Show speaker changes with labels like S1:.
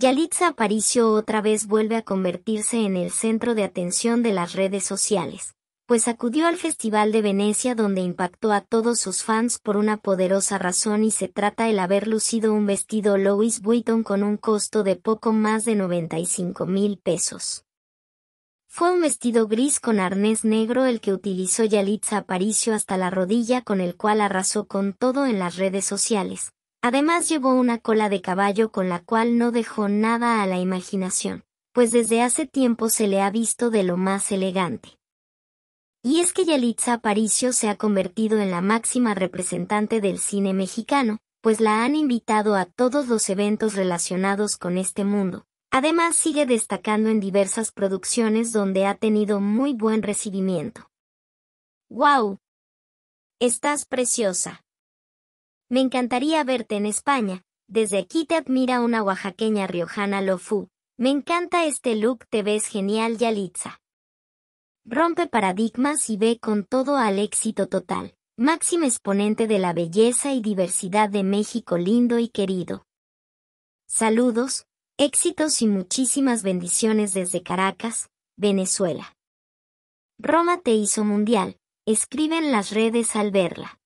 S1: Yalitza Aparicio otra vez vuelve a convertirse en el centro de atención de las redes sociales, pues acudió al Festival de Venecia donde impactó a todos sus fans por una poderosa razón y se trata el haber lucido un vestido Louis Vuitton con un costo de poco más de 95 mil pesos. Fue un vestido gris con arnés negro el que utilizó Yalitza Aparicio hasta la rodilla con el cual arrasó con todo en las redes sociales, Además llevó una cola de caballo con la cual no dejó nada a la imaginación, pues desde hace tiempo se le ha visto de lo más elegante. Y es que Yalitza Aparicio se ha convertido en la máxima representante del cine mexicano, pues la han invitado a todos los eventos relacionados con este mundo. Además sigue destacando en diversas producciones donde ha tenido muy buen recibimiento. ¡Wow! Estás preciosa. Me encantaría verte en España. Desde aquí te admira una oaxaqueña riojana Lofu. Me encanta este look, te ves genial, Yalitza. Rompe paradigmas y ve con todo al éxito total. Máxima exponente de la belleza y diversidad de México lindo y querido. Saludos, éxitos y muchísimas bendiciones desde Caracas, Venezuela. Roma te hizo mundial, escribe en las redes al verla.